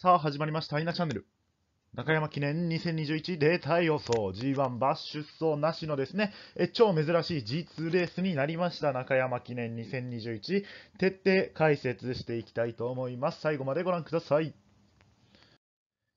さあ始まりました、イナチャンネル。中山記念2021データ予想 G1 バッシュ走なしのですね、え超珍しい G2 レースになりました中山記念2021徹底解説していきたいと思います。最後までご覧ください。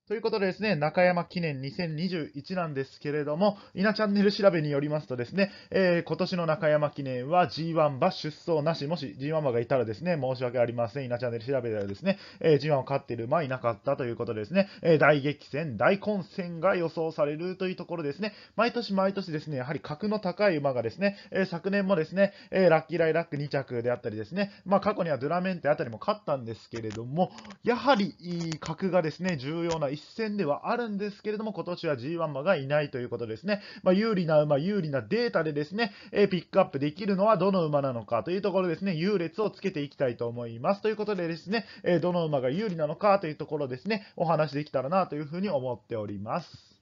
ということでですね、中山記念2021なんですけれども、稲チャンネル調べによりますとですね、えー、今年の中山記念は G1 馬出走なし、もし G1 馬がいたらですね、申し訳ありません。稲チャンネル調べではですね、えー、G1 を勝っている馬いなかったということでですね、えー、大激戦、大混戦が予想されるというところですね、毎年毎年ですね、やはり格の高い馬がですね、え昨年もですね、えラッキーライラック2着であったりですね、まあ過去にはドゥラメンテあたりも勝ったんですけれども、やはり格がですね、重要な一戦ではあるんですけれども、今年は G1 馬がいないということですね。まあ、有利な馬、有利なデータでですね、えピックアップできるのはどの馬なのかというところですね、優劣をつけていきたいと思います。ということでですね、えどの馬が有利なのかというところですね、お話できたらなというふうに思っております。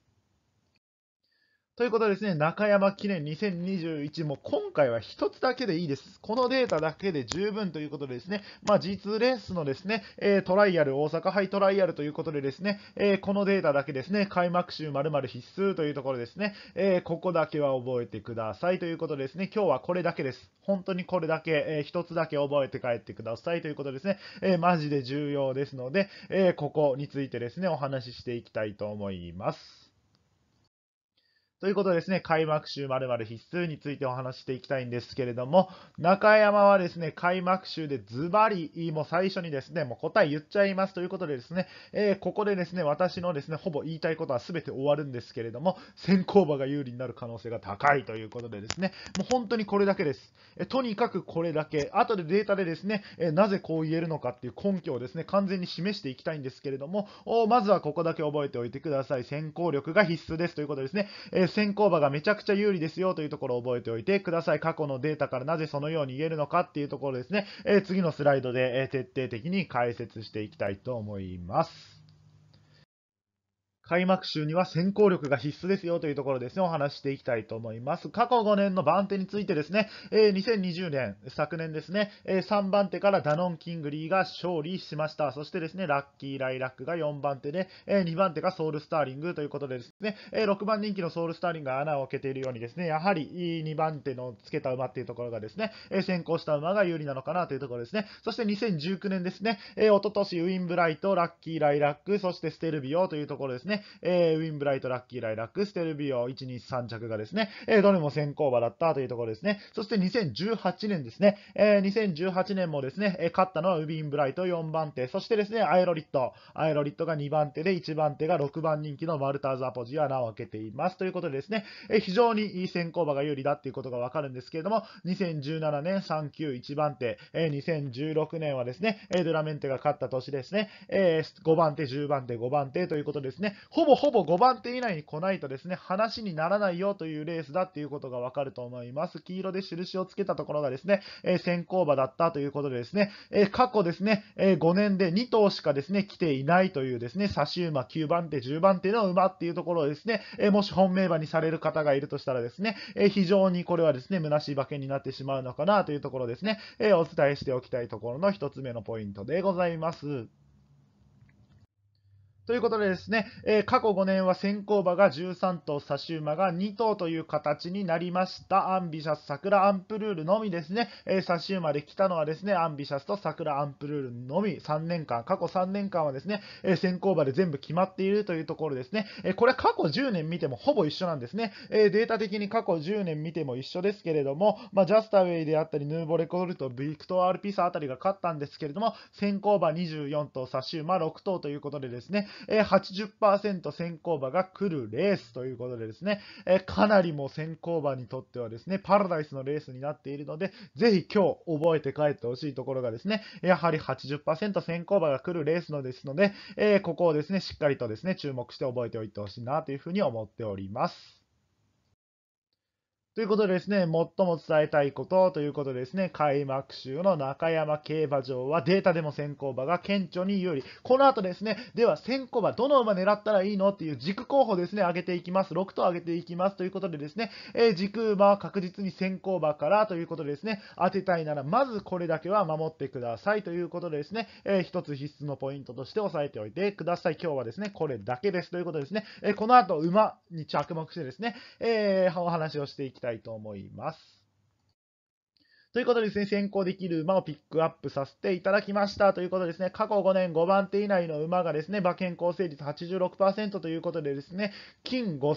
ということですね、中山記念2021、も今回は1つだけでいいです。このデータだけで十分ということでですね、まあ、G2 レースのですね、えー、トライアル、大阪杯トライアルということでですね、えー、このデータだけですね、開幕週〇〇必須というところですね、えー、ここだけは覚えてくださいということでですね、今日はこれだけです。本当にこれだけ、え1つだけ覚えて帰ってくださいということですね、えマジで重要ですので、えここについてですね、お話ししていきたいと思います。ということでですね、開幕週〇〇必須についてお話していきたいんですけれども、中山はですね、開幕週でズバリ、もう最初にですね、もう答え言っちゃいますということでですね、えー、ここでですね、私のですね、ほぼ言いたいことは全て終わるんですけれども、先行馬が有利になる可能性が高いということでですね、もう本当にこれだけです。えとにかくこれだけ、後でデータでですね、えなぜこう言えるのかっていう根拠をですね、完全に示していきたいんですけれども、まずはここだけ覚えておいてください。先行力が必須ですということですね。えー先行馬がめちゃくちゃ有利ですよというところを覚えておいてください。過去のデータからなぜそのように言えるのかっていうところですね、えー、次のスライドで、え徹底的に解説していきたいと思います。開幕週には先行力が必須ですよというところですね、お話していきたいと思います。過去5年の番手についてですね、えー、2020年、昨年ですね、えー、3番手からダノン・キングリーが勝利しました。そしてですね、ラッキー・ライラックが4番手で、えー、2番手がソウル・スターリングということでですね、え6番人気のソウル・スターリングが穴を開けているようにですね、やはり2番手のつけた馬っていうところがですね、え先行した馬が有利なのかなというところですね。そして2019年ですね、えー、おととしウィンブライト、ラッキー・ライラック、そしてステルビオというところですね、えー、ウィンブライト、ラッキー、ライラック、ステルビオ、1、2、3着がですね、えー、どれも先行馬だったというところですね。そして2018年ですね、えー、2018年もですね、えー、勝ったのはウィンブライト4番手、そしてですね、アエロリット、アエロリットが2番手で1番手が6番人気のマルターズ・アポジア穴を開けています。ということでですね、えー、非常にいい先行馬が有利だっていうことがわかるんですけれども、2017年3級1番手、えー、2016年はですね、ドラメンテが勝った年ですね、えー、5番手、10番手、5番手ということですね、ほぼほぼ5番手以内に来ないとですね、話にならないよというレースだっていうことがわかると思います。黄色で印をつけたところがですね、えー、先行馬だったということでですね、えー、過去ですね、えー、5年で2頭しかですね、来ていないというですね、差し馬9番手、10番手の馬っていうところをですね、えもし本命馬にされる方がいるとしたらですね、え非常にこれはですね、虚しい馬券になってしまうのかなというところですね、えお伝えしておきたいところの1つ目のポイントでございます。ということでですね、えー、過去5年は先行馬が13頭、差し馬が2頭という形になりました。アンビシャス、桜アンプルールのみですね、えー、差し馬で来たのはですね、アンビシャスと桜アンプルールのみ、3年間、過去3年間はですね、えー、先行馬で全部決まっているというところですね。えこれ過去10年見てもほぼ一緒なんですね。えデータ的に過去10年見ても一緒ですけれども、まあ、ジャスタウェイであったり、ヌーボレコルト、ビクトアルピサあたりが勝ったんですけれども、先行馬24頭、差し馬6頭ということでですね、え80%先行馬が来るレースということでですね、えかなりも先行馬にとってはですね、パラダイスのレースになっているので、ぜひ今日覚えて帰ってほしいところがですね、やはり80%先行馬が来るレースのですので、えここをですね、しっかりとですね、注目して覚えておいてほしいなというふうに思っております。ということでですね、最も伝えたいことということでですね、開幕週の中山競馬場はデータでも先行馬が顕著に有利。この後ですね、では先行馬どの馬狙ったらいいのっていう軸候補ですね、上げていきます。6と上げていきますということでですね、えー、軸馬は確実に先行馬からということでですね、当てたいならまずこれだけは守ってくださいということでですね、えー、一つ必須のポイントとして押さえておいてください。今日はですね、これだけですということですね、えー、この後馬に着目してですね、えー、お話をしていきます。たいと思います。ということでですね、先行できる馬をピックアップさせていただきましたということですね、過去5年5番手以内の馬がですね、馬券構成率86%ということでですね、金5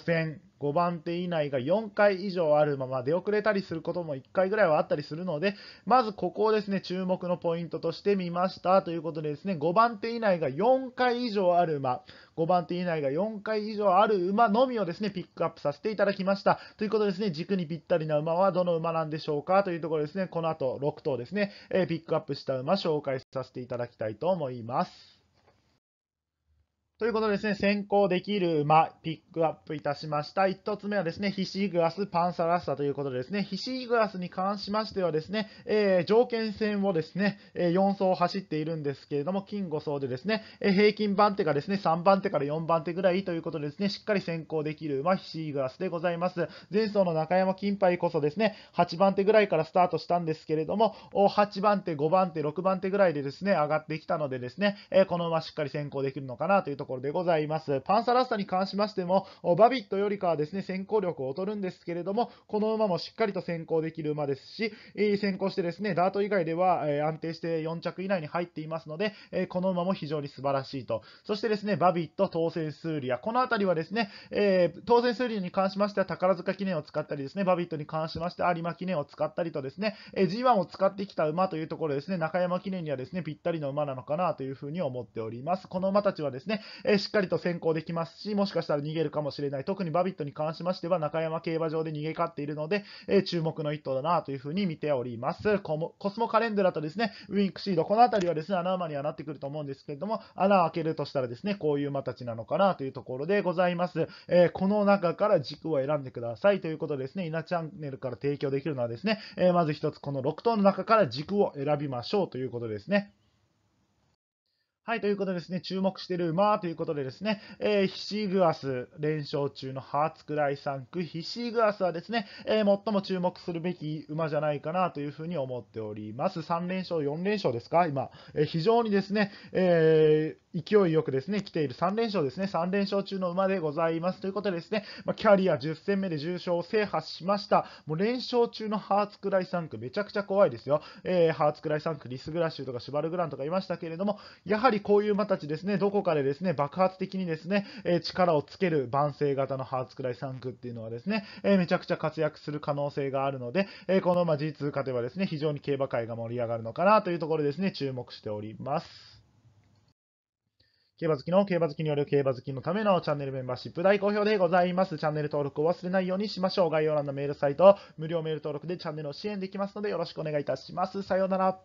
5番手以内が4回以上あるまま出遅れたりすることも1回ぐらいはあったりするので、まずここをですね、注目のポイントとしてみましたということでですね、5番手以内が4回以上ある馬、5番手以内が4回以上ある馬のみをですね、ピックアップさせていただきました。ということでですね、軸にぴったりな馬はどの馬なんでしょうかというところですね、この後6頭ですね、えピックアップした馬紹介させていただきたいと思います。ということでですね、先行できる馬、ピックアップいたしました。一つ目はですね、ヒシーグラス、パンサラッサということでですね、ヒシーグラスに関しましてはですね、えー、条件戦をですね、え4走走っているんですけれども、金5走でですね、え平均番手がですね、3番手から4番手ぐらいということでですね、しっかり先行できる馬、ヒシーグラスでございます。前走の中山金杯こそですね、8番手ぐらいからスタートしたんですけれども、8番手、5番手、6番手ぐらいでですね、上がってきたのでですね、えこの馬しっかり先行できるのかなというところところでございます。パンサラッサに関しましても、バビットよりかはですね、先行力を劣るんですけれども、この馬もしっかりと先行できる馬ですし、先行してですね、ダート以外では安定して4着以内に入っていますので、この馬も非常に素晴らしいと。そしてですね、バビット、当選スーリア、この辺りはですね、当選スーリアに関しましては宝塚記念を使ったりですね、バビットに関しまして有馬記念を使ったりとですね、G1 を使ってきた馬というところですね、中山記念にはですね、ぴったりの馬なのかなというふうに思っております。この馬たちはですね、えしっかりと先行できますし、もしかしたら逃げるかもしれない。特にバビットに関しましては、中山競馬場で逃げ勝っているので、え注目の一頭だなというふうに見ております。コスモカレンドラとですね、ウィンクシード、この辺りはですね、穴馬にはなってくると思うんですけれども、穴を開けるとしたらですね、こういう馬たちなのかなというところでございます。えこの中から軸を選んでくださいということでですね、稲チャンネルから提供できるのはですね、えまず1つこの6頭の中から軸を選びましょうということですね。はい、ということですね、注目してる馬ということでですね、えー、ヒシグアス、連勝中のハーツクライ3区、ヒシグアスはですね、えー、最も注目するべき馬じゃないかなというふうに思っております。3連勝、4連勝ですか、今、えー、非常にですね、え勢いよくですね、来ている3連勝ですね、3連勝中の馬でございます。ということでですね、まあ、キャリア10戦目で重賞を制覇しました。もう連勝中のハーツクライ3区、めちゃくちゃ怖いですよ。えハーツクライ3区、リスグラッシュとかシュバルグランとかいましたけれども、やはりりこういう馬たちですね、どこかでですね、爆発的にですね、え力をつける万世型のハーツクライ3区っていうのはですね、えめちゃくちゃ活躍する可能性があるので、えこの馬 G2 勝てばですね、非常に競馬界が盛り上がるのかなというところですね、注目しております。競馬好きの競馬好きによる競馬好きのためのチャンネルメンバーシップ大好評でございます。チャンネル登録を忘れないようにしましょう。概要欄のメールサイト、無料メール登録でチャンネルを支援できますのでよろしくお願いいたします。さようなら。